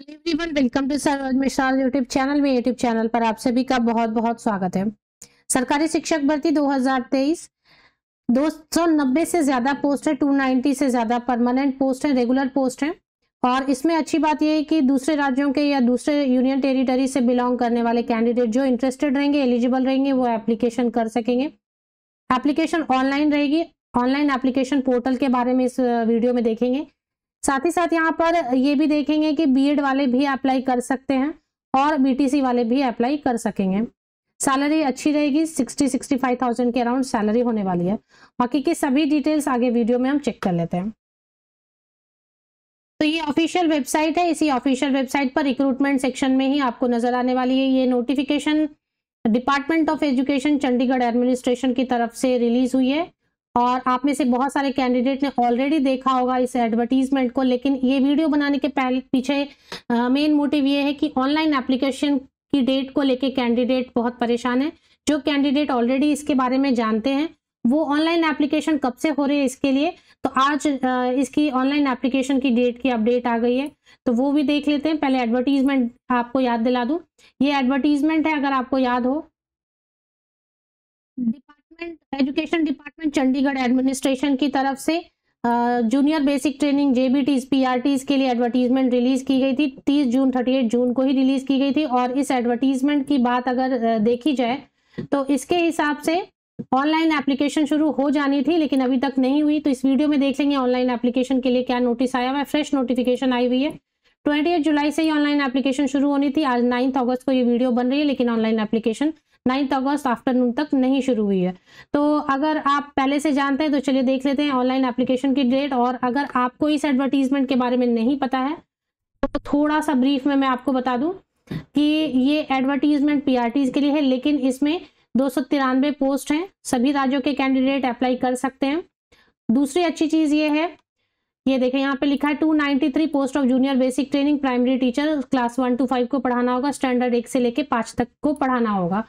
everyone welcome to Saroj Mishra YouTube channel में YouTube channel पर आप सभी का बहुत बहुत स्वागत है सरकारी शिक्षक भर्ती 2023 290 से ज्यादा पोस्ट है 290 से ज्यादा परमानेंट पोस्ट है रेगुलर पोस्ट है और इसमें अच्छी बात यह है कि दूसरे राज्यों के या दूसरे यूनियन टेरिटरी से बिलोंग करने वाले कैंडिडेट जो इंटरेस्टेड रहेंगे एलिजिबल रहेंगे वो एप्लीकेशन कर सकेंगे एप्लीकेशन ऑनलाइन रहेगी ऑनलाइन एप्लीकेशन पोर्टल के बारे में इस वीडियो में देखेंगे साथ ही साथ यहाँ पर ये भी देखेंगे कि बी वाले भी अप्लाई कर सकते हैं और बी वाले भी अप्लाई कर सकेंगे सैलरी अच्छी रहेगी सिक्सटी सिक्सटी फाइव थाउजेंड के अराउंड सैलरी होने वाली है बाकी के सभी डिटेल्स आगे वीडियो में हम चेक कर लेते हैं तो ये ऑफिशियल वेबसाइट है इसी ऑफिशियल वेबसाइट पर रिक्रूटमेंट सेक्शन में ही आपको नजर आने वाली है ये notification department of education Chandigarh administration की तरफ से रिलीज हुई है और आप में से बहुत सारे कैंडिडेट ने ऑलरेडी देखा होगा इस एडवर्टीजमेंट को लेकिन ये वीडियो बनाने के पहले पीछे मेन मोटिव ये है कि ऑनलाइन एप्लीकेशन की डेट को लेके कैंडिडेट बहुत परेशान है जो कैंडिडेट ऑलरेडी इसके बारे में जानते हैं वो ऑनलाइन एप्लीकेशन कब से हो रही है इसके लिए तो आज इसकी ऑनलाइन एप्लीकेशन की डेट की अपडेट आ गई है तो वो भी देख लेते हैं पहले एडवर्टीजमेंट आपको याद दिला दूँ ये एडवर्टीजमेंट है अगर आपको याद हो department education department Chandigarh administration की तरफ से junior basic training P R Ts के लिए एडवर्टीजमेंट रिलीज की गई थी 30 जून 38 जून को ही रिलीज की गई थी और इस एडवर्टीजमेंट की बात अगर देखी जाए तो इसके हिसाब से ऑनलाइन एप्लीकेशन शुरू हो जानी थी लेकिन अभी तक नहीं हुई तो इस वीडियो में देख लेंगे ऑनलाइन एप्लीकेशन के लिए क्या नोटिस आया हुआ है फ्रेश नोटिफिकेशन आई हुई है ट्वेंटी जुलाई से ही ऑनलाइन एप्लीकेशन शुरू होनी थी आज नाइन्थ अगस्त को ये वीडियो बन रही है लेकिन online application ninth August afternoon तक नहीं शुरू हुई है तो अगर आप पहले से जानते हैं तो चलिए देख लेते हैं ऑनलाइन एप्लीकेशन की डेट और अगर आपको इस एडवर्टीजमेंट के बारे में नहीं पता है तो थोड़ा सा ब्रीफ में मैं आपको बता दूं कि ये एडवर्टीजमेंट पीआरटीज के लिए है लेकिन इसमें दो पोस्ट हैं सभी राज्यों के कैंडिडेट अप्लाई कर सकते हैं दूसरी अच्छी चीज़ ये है ये देखें यहाँ पे लिखा है three post of junior basic training primary teacher class one two five को पढ़ाना होगा स्टैंडर्ड एक से लेके पाँच तक को पढ़ाना होगा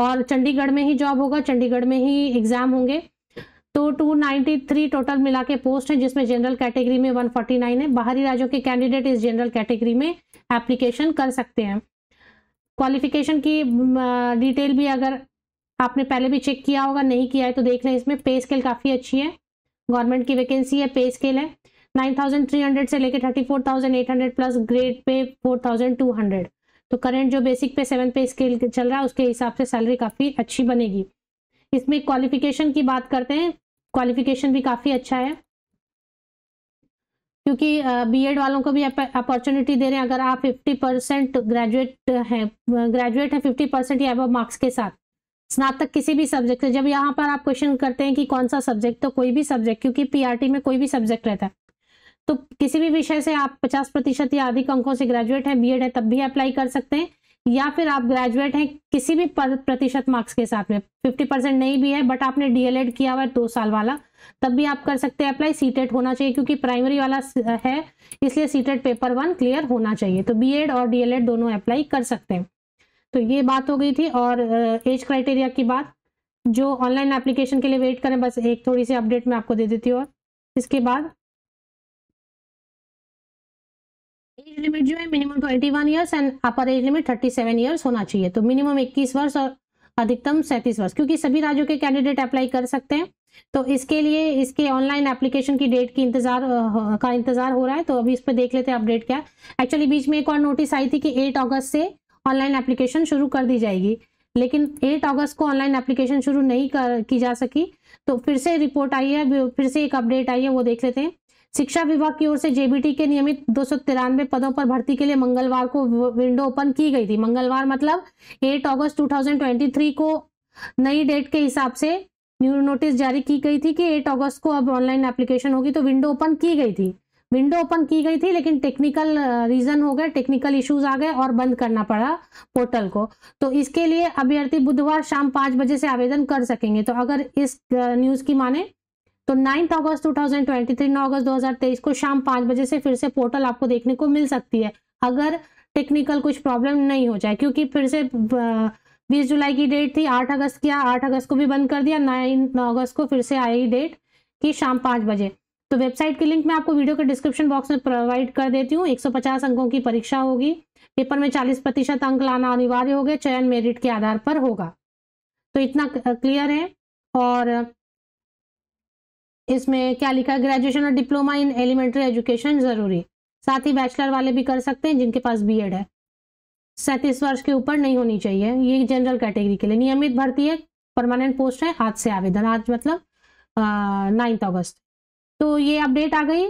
और चंडीगढ़ में ही जॉब होगा चंडीगढ़ में ही एग्जाम होंगे तो 293 टोटल मिला के पोस्ट हैं जिसमें जनरल कैटेगरी में 149 है बाहरी राज्यों के कैंडिडेट इस जनरल कैटेगरी में एप्लीकेशन कर सकते हैं क्वालिफिकेशन की डिटेल भी अगर आपने पहले भी चेक किया होगा नहीं किया है तो देख लें इसमें पे स्केल काफ़ी अच्छी है गवर्नमेंट की वैकेंसी है पे स्केल है 9,300 से लेकर 34,800 प्लस ग्रेड पे 4,200 तो करंट जो बेसिक पे सेवन पे स्केल चल रहा है उसके हिसाब से सैलरी काफ़ी अच्छी बनेगी इसमें क्वालिफिकेशन की बात करते हैं क्वालिफिकेशन भी काफ़ी अच्छा है क्योंकि बीएड वालों को भी अपॉर्चुनिटी दे रहे हैं अगर आप 50 परसेंट ग्रेजुएट हैं ग्रेजुएट हैं 50 परसेंट या अब मार्क्स के साथ स्नातक किसी भी सब्जेक्ट से जब यहाँ पर आप क्वेश्चन करते हैं कि कौन सा सब्जेक्ट तो कोई भी सब्जेक्ट क्योंकि पीआरटी में कोई भी सब्जेक्ट रहता है तो किसी भी विषय से आप पचास प्रतिशत या अधिक अंकों से ग्रेजुएट हैं बीएड है तब भी अप्लाई कर सकते हैं या फिर आप ग्रेजुएट हैं किसी भी प्रतिशत मार्क्स के साथ में फिफ्टी परसेंट नहीं भी है बट आपने डीएलएड किया हुआ है दो साल वाला तब भी आप कर सकते हैं अप्लाई सीटेट होना चाहिए क्योंकि प्राइमरी वाला है इसलिए सीटेट पेपर वन क्लियर होना चाहिए तो बी और डी दोनों अप्लाई कर सकते हैं तो ये बात हो गई थी और एज क्राइटेरिया की बात जो ऑनलाइन एप्लीकेशन के लिए वेट करें बस एक थोड़ी सी अपडेट मैं आपको दे देती हूँ और इसके बाद एज लिमिट जो है minimum twenty one years and upper age limit thirty seven years होना चाहिए तो मिनिमम इक्कीस वर्ष और अधिकतम सैंतीस वर्ष क्योंकि सभी राज्यों के कैंडिडेट अप्लाई कर सकते हैं तो इसके लिए इसके ऑनलाइन एप्लीकेशन की डेट की इंतजार का इंतजार हो रहा है तो अभी इस पर देख लेते हैं अपडेट क्या एक्चुअली बीच में एक और नोटिस आई थी कि एट अगस्त से ऑनलाइन एप्लीकेशन शुरू कर दी जाएगी लेकिन 8 अगस्त को ऑनलाइन एप्लीकेशन शुरू नहीं कर की जा सकी तो फिर से रिपोर्ट आई है फिर से एक अपडेट आई है वो देख लेते हैं शिक्षा विभाग की ओर से जेबीटी के नियमित दो पदों पर भर्ती के लिए मंगलवार को विंडो ओपन की गई थी मंगलवार मतलब 8 अगस्त 2023 को नई डेट के हिसाब से न्यू नोटिस जारी की गई थी कि 8 अगस्त को अब ऑनलाइन एप्लीकेशन होगी तो विंडो ओपन की गई थी विंडो ओपन की गई थी लेकिन टेक्निकल रीजन हो गए टेक्निकल इश्यूज आ गए और बंद करना पड़ा पोर्टल को तो इसके लिए अभ्यर्थी बुधवार शाम पाँच बजे से आवेदन कर सकेंगे तो अगर इस न्यूज़ की माने तो नाइन्थ अगस्त 2023 नौ अगस्त 2023 को शाम पाँच बजे से फिर से पोर्टल आपको देखने को मिल सकती है अगर टेक्निकल कुछ प्रॉब्लम नहीं हो जाए क्योंकि फिर से बीस जुलाई की डेट थी आठ अगस्त किया आठ अगस्त को भी बंद कर दिया नाइन नौ अगस्त को फिर से आई डेट कि शाम पाँच बजे तो वेबसाइट की लिंक मैं आपको वीडियो के डिस्क्रिप्शन बॉक्स में प्रोवाइड कर देती हूँ 150 अंकों की परीक्षा होगी पेपर में 40 प्रतिशत अंक लाना अनिवार्य हो गया चयन मेरिट के आधार पर होगा तो इतना क्लियर है और इसमें क्या लिखा है ग्रेजुएशन और डिप्लोमा इन एलिमेंट्री एजुकेशन जरूरी साथ ही बैचलर वाले भी कर सकते हैं जिनके पास बी है सैंतीस वर्ष के ऊपर नहीं होनी चाहिए ये जनरल कैटेगरी के लिए नियमित भर्ती है परमानेंट पोस्ट है आज से आवेदन आज मतलब नाइन्थ अगस्त तो ये अपडेट आ गई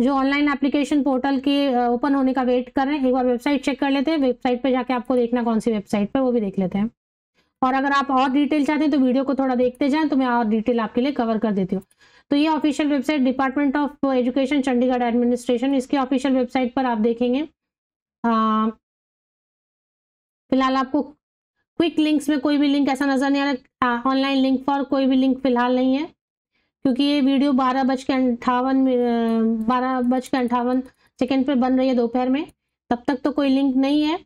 जो ऑनलाइन एप्लीकेशन पोर्टल के ओपन होने का वेट कर रहे हैं एक बार वेबसाइट चेक कर लेते हैं वेबसाइट पे जाके आपको देखना कौन सी वेबसाइट पे वो भी देख लेते हैं और अगर आप और डिटेल चाहते हैं तो वीडियो को थोड़ा देखते जाएं तो मैं और डिटेल आपके लिए कवर कर देती हूँ तो ये official website department of education Chandigarh administration इसकी ऑफिशियल वेबसाइट पर आप देखेंगे फिलहाल आपको क्विक लिंक्स में कोई भी लिंक ऐसा नजर नहीं आ रहा ऑनलाइन लिंक फॉर कोई भी लिंक फिलहाल नहीं है क्योंकि ये वीडियो बारह बज के अंठावन बारह बज के अंठावन सेकेंड पर बन रही है दोपहर में तब तक तो कोई लिंक नहीं है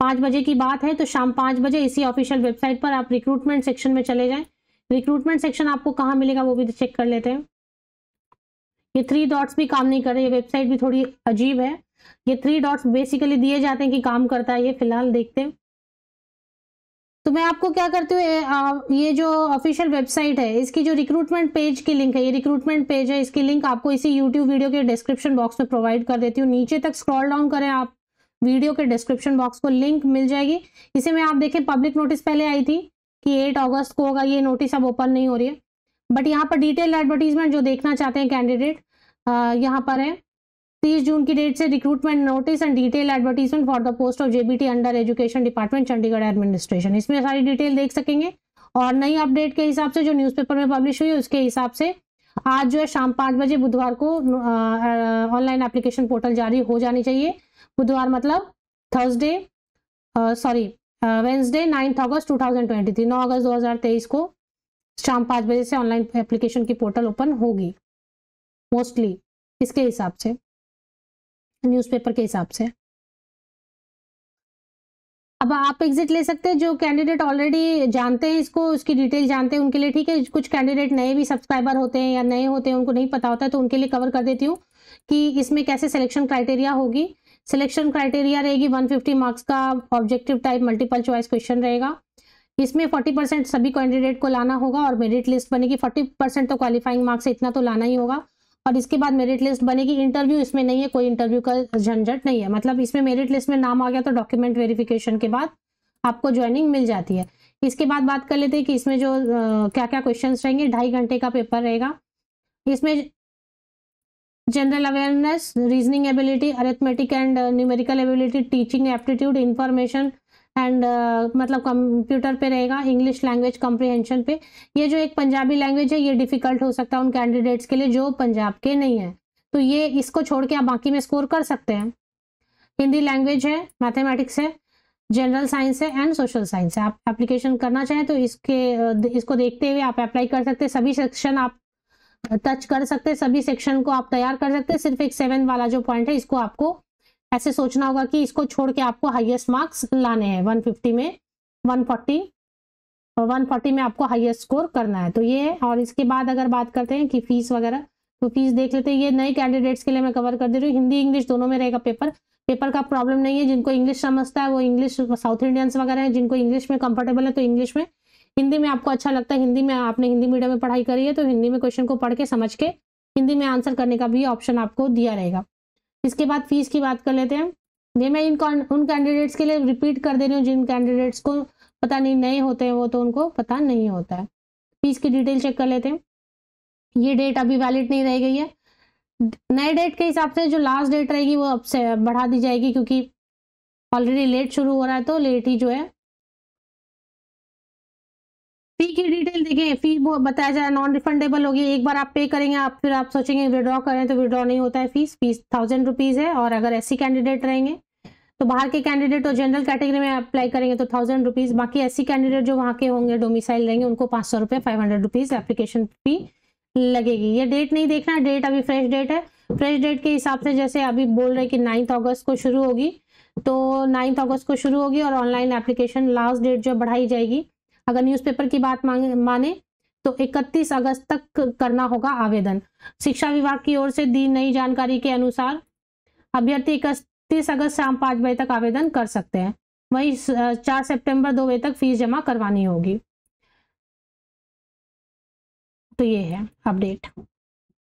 पाँच बजे की बात है तो शाम पाँच बजे इसी ऑफिशियल वेबसाइट पर आप रिक्रूटमेंट सेक्शन में चले जाएं रिक्रूटमेंट सेक्शन आपको कहाँ मिलेगा वो भी चेक कर लेते हैं ये थ्री डॉट्स भी काम नहीं कर रहे ये वेबसाइट भी थोड़ी अजीब है ये थ्री डॉट्स बेसिकली दिए जाते हैं कि काम करता है ये फिलहाल देखते हैं तो मैं आपको क्या करती हूँ ये जो ऑफिशियल वेबसाइट है इसकी जो रिक्रूटमेंट पेज की लिंक है ये रिक्रूटमेंट पेज है इसकी लिंक आपको इसी यूट्यूब वीडियो के डिस्क्रिप्शन बॉक्स में प्रोवाइड कर देती हूँ नीचे तक स्क्रॉल डाउन करें आप वीडियो के डिस्क्रिप्शन बॉक्स को लिंक मिल जाएगी इसे में आप देखें पब्लिक नोटिस पहले आई थी कि एट अगस्त को होगा ये नोटिस अब ओपन नहीं हो रही है बट यहाँ पर डिटेल एडवर्टीजमेंट जो देखना चाहते हैं कैंडिडेट यहाँ पर है तीस जून की डेट से recruitment notice and detail advertisement for the post of JBT under education department Chandigarh administration इसमें सारी डिटेल देख सकेंगे और नई अपडेट के हिसाब से जो न्यूज़पेपर में पब्लिश हुई उसके हिसाब से आज जो है शाम पाँच बजे बुधवार को ऑनलाइन एप्लीकेशन पोर्टल जारी हो जानी चाहिए बुधवार मतलब Thursday sorry Wednesday ninth August 2023 9 अगस्त 2023 को शाम पाँच बजे से ऑनलाइन एप्लीकेशन की पोर्टल ओपन होगी मोस्टली इसके हिसाब से न्यूज़पेपर के हिसाब से अब आप एग्जिट ले सकते हैं जो कैंडिडेट ऑलरेडी जानते हैं इसको उसकी डिटेल जानते हैं उनके लिए ठीक है कुछ कैंडिडेट नए भी सब्सक्राइबर होते हैं या नए होते हैं उनको नहीं पता होता है तो उनके लिए कवर कर देती हूँ कि इसमें कैसे सिलेक्शन क्राइटेरिया होगी सिलेक्शन क्राइटेरिया रहेगी 150 मार्क्स का objective type multiple choice question रहेगा इसमें 40 परसेंट सभी कैंडिडेट को लाना होगा और मेरिट लिस्ट बनेगी 40 परसेंट तो क्वालिफाइंग मार्क्स इतना तो लाना ही होगा और इसके बाद मेरिट लिस्ट बनेगी इंटरव्यू इसमें नहीं है कोई इंटरव्यू का झंझट नहीं है मतलब इसमें मेरिट लिस्ट में नाम आ गया तो डॉक्यूमेंट वेरिफिकेशन के बाद आपको ज्वाइनिंग मिल जाती है इसके बाद बात कर लेते हैं कि इसमें जो आ, क्या क्या क्वेश्चंस रहेंगे ढाई घंटे का पेपर रहेगा इसमें general awareness reasoning ability arithmetic and numerical ability teaching aptitude information and uh, मतलब कंप्यूटर पे रहेगा इंग्लिश लैंग्वेज कॉम्प्रिहेंशन पे ये जो एक पंजाबी लैंग्वेज है ये डिफिकल्ट हो सकता है उन कैंडिडेट्स के लिए जो पंजाब के नहीं है तो ये इसको छोड़ के आप बाकी में स्कोर कर सकते हैं हिंदी लैंग्वेज है मैथमेटिक्स है जनरल साइंस है एंड सोशल साइंस है आप एप्लीकेशन करना चाहें तो इसके uh, इसको देखते हुए आप अप्लाई कर सकते हैं सभी सेक्शन आप टच uh, कर सकते हैं सभी सेक्शन को आप तैयार कर सकते हैं सिर्फ एक सेवन वाला जो पॉइंट है इसको आपको ऐसे सोचना होगा कि इसको छोड़ के आपको हाईएस्ट मार्क्स लाने हैं 150 में 140 और 140 में आपको हाईएस्ट स्कोर करना है तो ये है और इसके बाद अगर बात करते हैं कि फीस वगैरह तो फीस देख लेते हैं ये नए कैंडिडेट्स के लिए मैं कवर कर दे रही हूँ हिंदी इंग्लिश दोनों में रहेगा पेपर पेपर का प्रॉब्लम नहीं है जिनको इंग्लिश समझता है वो इंग्लिश साउथ इंडियंस वगैरह हैं जिनको इंग्लिश में कंफर्टेबल है तो इंग्लिश में हिंदी में आपको अच्छा लगता है हिंदी में आपने हिंदी मीडियम में पढ़ाई करी है तो हिंदी में क्वेश्चन को पढ़ के समझ के हिंदी में आंसर करने का भी ऑप्शन आपको दिया रहेगा इसके बाद फीस की बात कर लेते हैं ये मैं इन उन कैंडिडेट्स के लिए रिपीट कर दे रही हूँ जिन कैंडिडेट्स को पता नहीं नए होते हैं वो तो उनको पता नहीं होता है फीस की डिटेल चेक कर लेते हैं ये डेट अभी वैलिड नहीं रह गई है नए डेट के हिसाब से जो लास्ट डेट रहेगी वो अब से बढ़ा दी जाएगी क्योंकि ऑलरेडी लेट शुरू हो रहा है तो लेट ही जो है फी की डिटेल देखें फी बताया जाए नॉन रिफंडेबल होगी एक बार आप पे करेंगे आप फिर आप सोचेंगे विड्रॉ करें तो विड्रॉ नहीं होता है फीस फीस थाउजेंड रुपीज़ है और अगर एस कैंडिडेट रहेंगे तो बाहर के कैंडिडेट और जनरल कैटेगरी में अप्लाई करेंगे तो थाउजेंड रुपीज़ बाकी एस कैंडिडेट जो वहाँ के होंगे डोमिसाइल रहेंगे उनको पाँच सौ रुपये five hundred rupees application fee लगेगी ये डेट नहीं देखना डेट अभी फ्रेश डेट है फ्रेश डेट के हिसाब से जैसे अभी बोल रहे कि नाइन्थ अगस्त को शुरू होगी तो नाइन्थ अगस्त को शुरू होगी और ऑनलाइन एप्लीकेशन लास्ट डेट जो बढ़ाई जाएगी अगर न्यूज़पेपर की बात माने तो 31 अगस्त तक करना होगा आवेदन शिक्षा विभाग की ओर से दी नई जानकारी के अनुसार अभ्यर्थी इकतीस अगस्त शाम पाँच बजे तक आवेदन कर सकते हैं वहीं चार सितंबर दो बजे तक फीस जमा करवानी होगी तो ये है अपडेट